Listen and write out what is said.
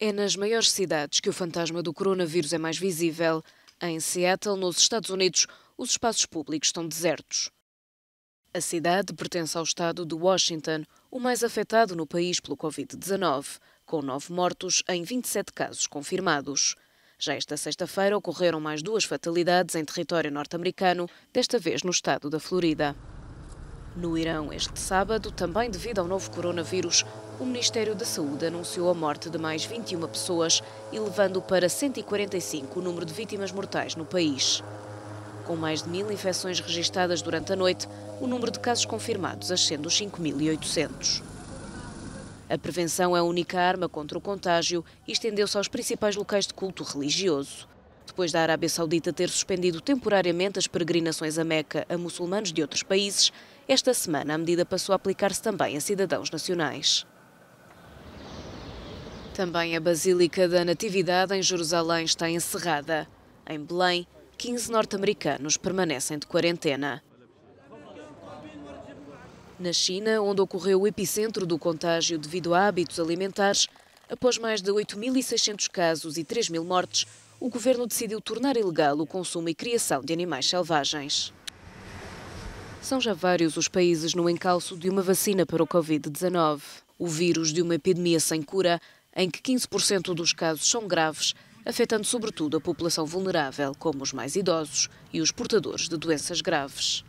É nas maiores cidades que o fantasma do coronavírus é mais visível. Em Seattle, nos Estados Unidos, os espaços públicos estão desertos. A cidade pertence ao estado de Washington, o mais afetado no país pelo Covid-19, com nove mortos em 27 casos confirmados. Já esta sexta-feira ocorreram mais duas fatalidades em território norte-americano, desta vez no estado da Florida. No Irão, este sábado, também devido ao novo coronavírus, o Ministério da Saúde anunciou a morte de mais 21 pessoas, elevando para 145 o número de vítimas mortais no país. Com mais de mil infecções registadas durante a noite, o número de casos confirmados ascende os 5.800. A prevenção é a única arma contra o contágio e estendeu-se aos principais locais de culto religioso. Depois da Arábia Saudita ter suspendido temporariamente as peregrinações a Meca a muçulmanos de outros países, esta semana, a medida passou a aplicar-se também a cidadãos nacionais. Também a Basílica da Natividade em Jerusalém está encerrada. Em Belém, 15 norte-americanos permanecem de quarentena. Na China, onde ocorreu o epicentro do contágio devido a hábitos alimentares, após mais de 8.600 casos e 3.000 mortes, o governo decidiu tornar ilegal o consumo e criação de animais selvagens. São já vários os países no encalço de uma vacina para o Covid-19. O vírus de uma epidemia sem cura, em que 15% dos casos são graves, afetando sobretudo a população vulnerável, como os mais idosos e os portadores de doenças graves.